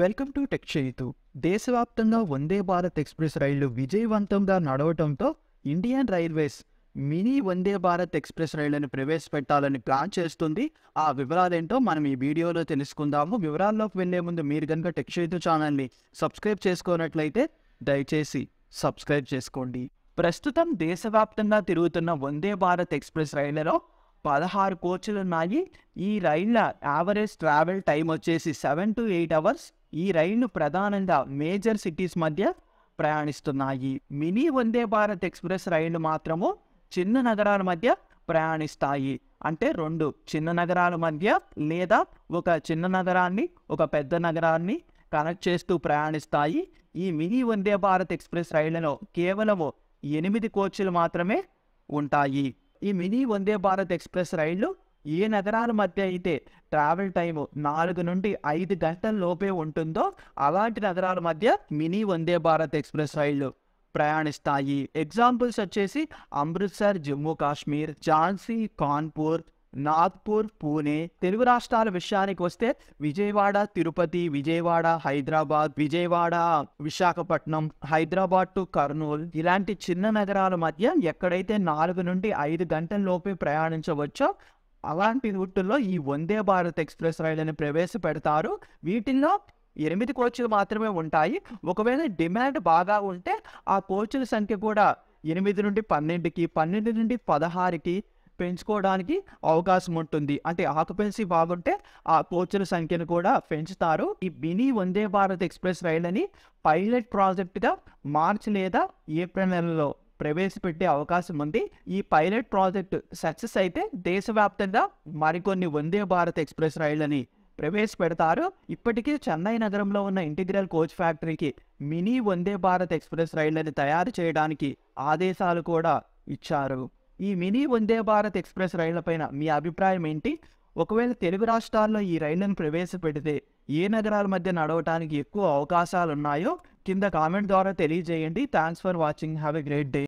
welcome to tech చేయుతూ దేశవ్యాప్తంగా వందే Bharat express రైళ్లు విజయవంతంగా నడవటంతో Indian railways mini Vande Bharat express రైళ్లను ప్రవేశపెట్టాలని ప్లాన్ చేస్తుంది ఆ వివరాలేంటో మనం ఈ వీడియోలో తెలుసుకుందాము వివరాల్లోకి వెళ్లే ముందు మీరు కనుక టెక్ చేయుతు ఛానల్ని సబ్స్క్రైబ్ చేసుకున్నట్లయితే దయచేసి సబ్స్క్రైబ్ చేసుకోండి ప్రస్తుతం దేశవ్యాప్తంగా తిరుగుతున్న వందే భారత్ ఎక్స్ప్రెస్ రైళ్లలో పదహారు కోచ్లు ఉన్నాయి ఈ రైళ్ల యావరేజ్ ట్రావెల్ టైం వచ్చేసి సెవెన్ టు ఎయిట్ అవర్స్ ఈ రైళ్లు ప్రధానంగా మేజర్ సిటీస్ మధ్య ప్రయాణిస్తున్నాయి మినీ వందే భారత్ ఎక్స్ప్రెస్ రైళ్లు మాత్రము చిన్న నగరాల మధ్య ప్రయాణిస్తాయి అంటే రెండు చిన్న నగరాల మధ్య లేదా ఒక చిన్న నగరాన్ని ఒక పెద్ద నగరాన్ని కనెక్ట్ చేస్తూ ప్రయాణిస్తాయి ఈ మినీ వందే భారత్ ఎక్స్ప్రెస్ రైళ్లలో కేవలము ఎనిమిది కోచ్లు మాత్రమే ఉంటాయి ఈ మినీ వందే భారత్ ఎక్స్ప్రెస్ రైళ్లు ఏ నగరాల మధ్య అయితే ట్రావెల్ టైం నాలుగు నుండి ఐదు గంటల లోపే ఉంటుందో అలాంటి నగరాల మధ్య మినీ వందే భారత్ ఎక్స్ప్రెస్ రైళ్లు ప్రయాణిస్తాయి ఎగ్జాంపుల్స్ వచ్చేసి అమృత్సర్ జమ్మూ కాశ్మీర్ ఝాన్సీ కాన్పూర్ నాగ్పూర్ పూణే తెలుగు రాష్ట్రాల విషయానికి వస్తే విజయవాడ తిరుపతి విజయవాడ హైదరాబాద్ విజయవాడ విశాఖపట్నం హైదరాబాద్ టు కర్నూలు ఇలాంటి చిన్న నగరాల మధ్య ఎక్కడైతే నాలుగు నుండి ఐదు గంటల లోపే ప్రయాణించవచ్చో అలాంటి రూట్లో ఈ వందే భారత్ ఎక్స్ప్రెస్ రైళ్ళని ప్రవేశపెడతారు వీటిల్లో ఎనిమిది కోచ్లు మాత్రమే ఉంటాయి ఒకవేళ డిమాండ్ బాగా ఉంటే ఆ కోచ్ల సంఖ్య కూడా ఎనిమిది నుండి పన్నెండుకి పన్నెండు నుండి పదహారుకి పెంచుకోవడానికి అవకాశం ఉంటుంది అంటే ఆకుపెన్సీ బాగుంటే ఆ కోచ్ల సంఖ్యను కూడా పెంచుతారు ఈ మినీ వందే భారత్ ఎక్స్ప్రెస్ రైళ్ళని పైలట్ ప్రాజెక్టుగా మార్చి లేదా ఏప్రిల్ నెలలో ప్రవేశపెట్టే అవకాశం ఉంది ఈ పైలట్ ప్రాజెక్టు సక్సెస్ అయితే దేశవ్యాప్తంగా మరికొన్ని వందే భారత్ ఎక్స్ప్రెస్ రైళ్లని ప్రవేశపెడతారు ఇప్పటికే చెన్నై నగరంలో ఉన్న ఇంటిగ్రల్ కోచ్ ఫ్యాక్టరీకి మినీ వందే భారత్ ఎక్స్ప్రెస్ రైళ్లని తయారు చేయడానికి ఆదేశాలు కూడా ఇచ్చారు ఈ మినీ వందే భారత్ ఎక్స్ప్రెస్ రైళ్లపైన మీ అభిప్రాయం ఏంటి ఒకవేళ తెలుగు రాష్ట్రాల్లో ఈ రైళ్లను ప్రవేశపెడితే ఏ నగరాల మధ్య నడవటానికి ఎక్కువ అవకాశాలు ఉన్నాయో కింద కామెంట్ ద్వారా తెలియజేయండి thanks for watching have a great day